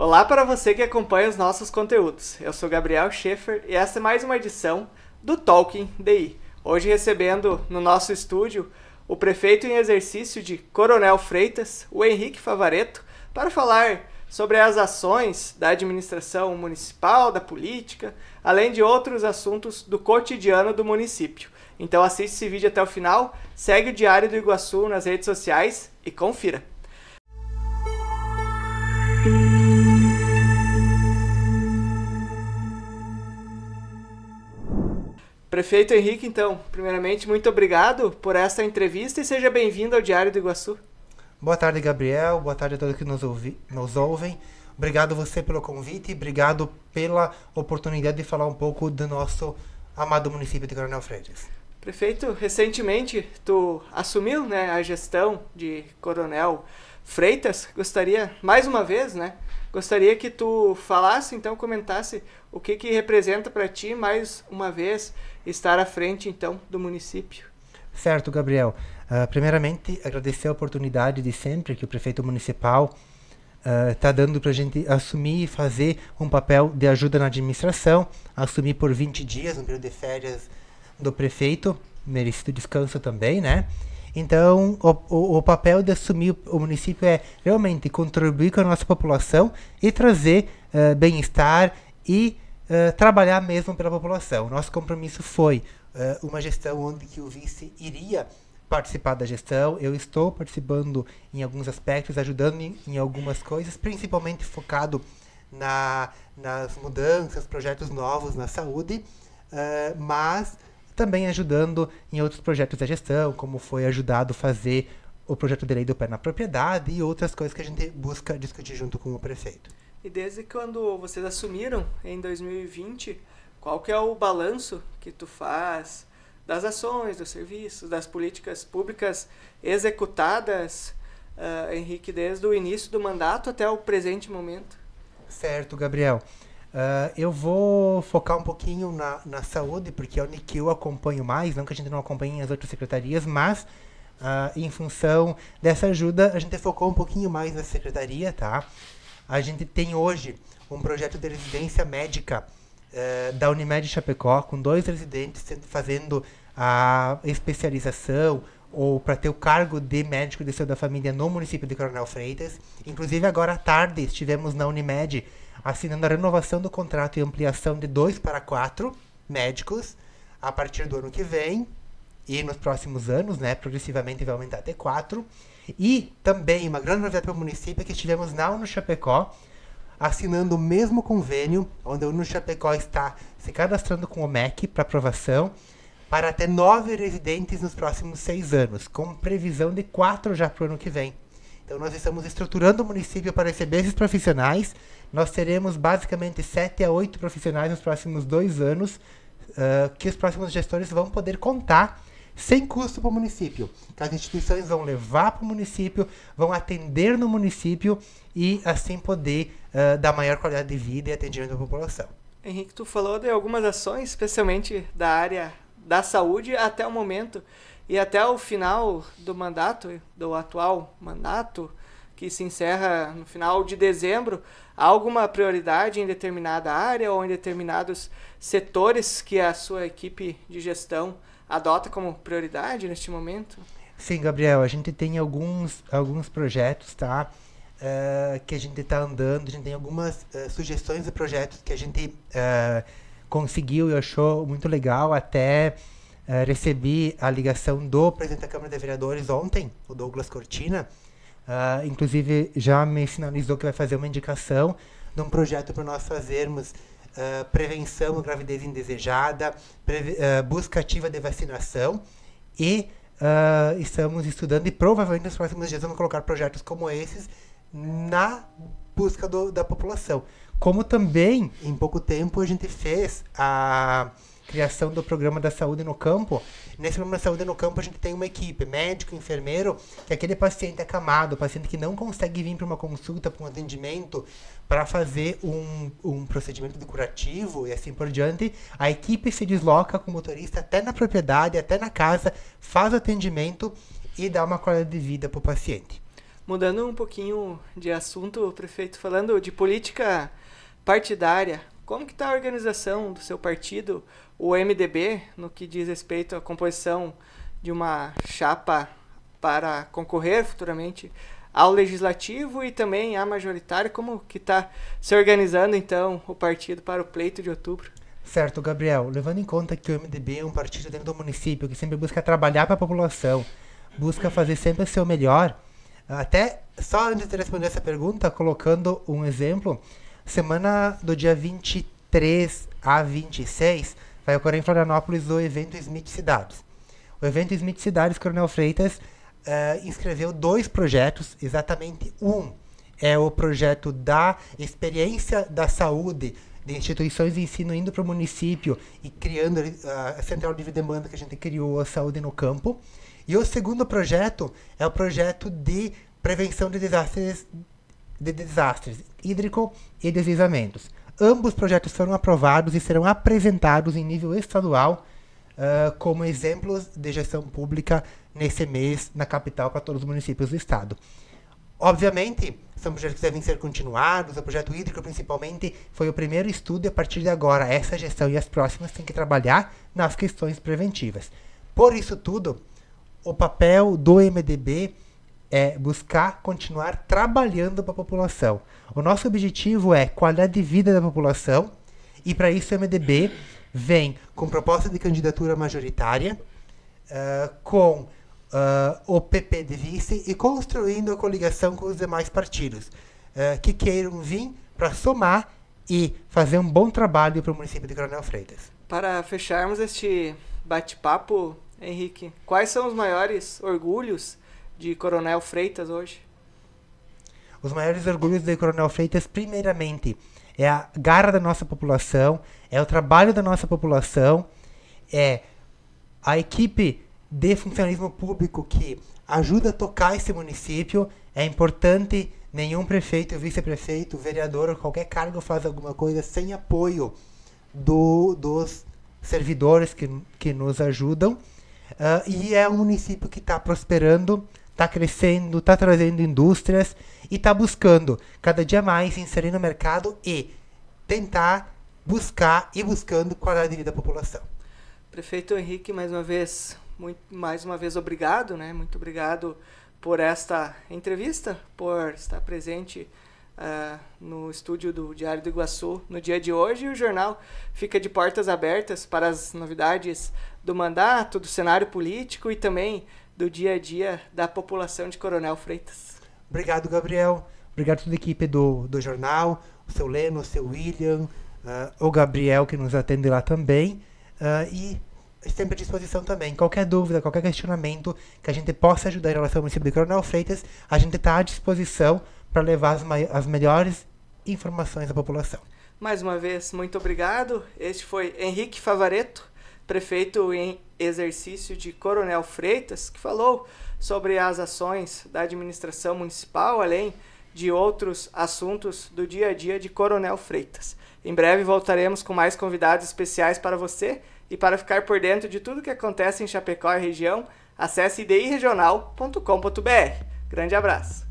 Olá para você que acompanha os nossos conteúdos. Eu sou Gabriel Schaefer e essa é mais uma edição do Talking DI. Hoje recebendo no nosso estúdio o prefeito em exercício de Coronel Freitas, o Henrique Favareto, para falar sobre as ações da administração municipal, da política, além de outros assuntos do cotidiano do município. Então assiste esse vídeo até o final, segue o Diário do Iguaçu nas redes sociais e confira. Prefeito Henrique, então, primeiramente, muito obrigado por esta entrevista e seja bem-vindo ao Diário do Iguaçu. Boa tarde, Gabriel. Boa tarde a todos que nos, ouvi, nos ouvem. Obrigado você pelo convite e obrigado pela oportunidade de falar um pouco do nosso amado município de Coronel Freitas. Prefeito, recentemente tu assumiu né, a gestão de Coronel Freitas Freitas, gostaria, mais uma vez, né? Gostaria que tu falasse, então, comentasse o que, que representa para ti, mais uma vez, estar à frente, então, do município. Certo, Gabriel. Uh, primeiramente, agradecer a oportunidade de sempre que o prefeito municipal está ah, uh, dando para a gente assumir e fazer um papel de ajuda na administração, assumir por 20 dias um período de férias do prefeito, merecido descanso também, né? Então, o, o, o, papel de assumir o município é realmente contribuir com a nossa população e trazer uh, bem-estar e uh, trabalhar mesmo pela população. Nosso compromisso foi uh, uma gestão onde que o vice iria participar da gestão. Eu estou participando em alguns aspectos, ajudando em, em algumas coisas, principalmente focado na, nas mudanças, projetos novos na saúde, mas também ajudando em outros projetos da gestão, como foi ajudado fazer o projeto de lei do pé na propriedade e outras coisas que a gente busca discutir junto com o prefeito. E desde quando vocês assumiram em 2020, qual que é o balanço que tu faz das ações, dos serviços, das políticas públicas executadas, uh, Henrique, desde o início do mandato até o presente momento? Certo, Gabriel. Uh, eu vou focar um pouquinho na, na saúde, porque é onde que eu acompanho mais, não que a gente não acompanhe as outras secretarias, mas uh, em função dessa ajuda, a gente focou um pouquinho mais na secretaria, tá? A gente tem hoje um projeto de residência médica uh, da Unimed Chapecó, com dois residentes fazendo a especialização ou para ter o cargo de médico de saúde da família no município de Coronel Freitas. Inclusive, agora à tarde, estivemos na Unimed assinando a renovação do contrato e ampliação de dois para quatro médicos a partir do ano que vem e nos próximos anos, né, progressivamente vai aumentar até quatro. E também uma grande novidade para o município é que estivemos na no Chapecó assinando o mesmo convênio, onde a no Chapecó está se cadastrando com o MEC para aprovação para até nove residentes nos próximos seis anos, com previsão de quatro já para o ano que vem. Então, nós estamos estruturando o município para receber esses profissionais. Nós teremos basicamente sete a oito profissionais nos próximos dois anos uh, que os próximos gestores vão poder contar sem custo para o município. Que as instituições vão levar para o município, vão atender no município e assim poder uh, dar maior qualidade de vida e atendimento à população. Henrique, tu falou de algumas ações, especialmente da área da saúde até o momento. E até o final do mandato, do atual mandato, que se encerra no final de dezembro, há alguma prioridade em determinada área ou em determinados setores que a sua equipe de gestão adota como prioridade neste momento? Sim, Gabriel, a gente tem alguns, alguns projetos, tá? Uh, que a gente está andando, a gente tem algumas uh, sugestões de projetos que a gente uh, conseguiu e achou muito legal até eh, recebi a ligação do presidente da Câmara de Vereadores ontem, o Douglas Cortina. Uh, inclusive, já me sinalizou que vai fazer uma indicação de um projeto para nós fazermos uh, prevenção à gravidez indesejada, busca ativa de vacinação e estamos estudando e provavelmente nos próximos dias vamos colocar projetos como esses na busca do, da população. Como também, em pouco tempo, a gente fez a criação do programa da saúde no campo. Nesse programa da saúde no campo, a gente tem uma equipe, médico, enfermeiro, que é aquele paciente acamado, paciente que não consegue vir para uma consulta, para um atendimento, para fazer um, um procedimento de curativo e assim por diante, a equipe se desloca com o motorista até na propriedade, até na casa, faz o atendimento e dá uma qualidade de vida para o paciente. Mudando um pouquinho de assunto, prefeito, falando de política partidária, como que está a organização do seu partido, o MDB, no que diz respeito à composição de uma chapa para concorrer futuramente ao legislativo e também à majoritária? Como que está se organizando então o partido para o pleito de outubro? Certo, Gabriel. Levando em conta que o MDB é um partido dentro do município que sempre busca trabalhar para a população, busca fazer sempre o seu melhor. Até só antes de responder essa pergunta, colocando um exemplo, Semana do dia 23 a 26 vai ocorrer em Florianópolis o evento Smith Cidades. O evento Smith Cidades Coronel Freitas uh, inscreveu dois projetos, exatamente um é o projeto da experiência da saúde de instituições de ensino indo para o município e criando eh, a central de demanda que a gente criou, a saúde no campo. E o segundo projeto é o projeto de prevenção de desastres de desastres hídrico e deslizamentos. Ambos projetos foram aprovados e serão apresentados em nível estadual uh, como exemplos de gestão pública nesse mês na capital para todos os municípios do estado. Obviamente, são projetos que devem ser continuados. O projeto hídrico, principalmente, foi o primeiro estudo e a partir de agora, essa gestão e as próximas têm que trabalhar nas questões preventivas. Por isso tudo, o papel do MDB é buscar continuar trabalhando para a população. O nosso objetivo é qualidade de vida da população e para isso o MDB vem com proposta de candidatura majoritária, uh, com uh, o PP de vice e construindo a coligação com os demais partidos uh, que queiram vir para somar e fazer um bom trabalho para o município de Coronel Freitas. Para fecharmos este bate-papo, Henrique, quais são os maiores orgulhos de Coronel Freitas hoje? Os maiores orgulhos de Coronel Freitas, primeiramente, é a garra da nossa população, é o trabalho da nossa população, é a equipe de funcionalismo público que ajuda a tocar esse município. É importante nenhum prefeito, vice-prefeito, vereador ou qualquer cargo faz alguma coisa sem apoio do, dos servidores que, que nos ajudam. Uh, e é um município que está prosperando, está crescendo, está trazendo indústrias e está buscando cada dia mais inserir no mercado e tentar buscar e buscando qualidade de vida da população. Prefeito Henrique, mais uma vez, muito, mais uma vez obrigado, né? Muito obrigado por esta entrevista, por estar presente Uh, no estúdio do Diário do Iguaçu no dia de hoje. E o jornal fica de portas abertas para as novidades do mandato, do cenário político e também do dia a dia da população de Coronel Freitas. Obrigado, Gabriel. Obrigado a toda a equipe do, do jornal, o seu Leno, o seu William, uh, o Gabriel que nos atende lá também. Uh, e sempre à disposição também. Qualquer dúvida, qualquer questionamento que a gente possa ajudar em relação ao município de Coronel Freitas, a gente está à disposição para levar as, as melhores informações à população. Mais uma vez, muito obrigado. Este foi Henrique Favareto, prefeito em exercício de Coronel Freitas, que falou sobre as ações da administração municipal, além de outros assuntos do dia a dia de Coronel Freitas. Em breve voltaremos com mais convidados especiais para você e para ficar por dentro de tudo que acontece em Chapecó e região, acesse idiregional.com.br. Grande abraço.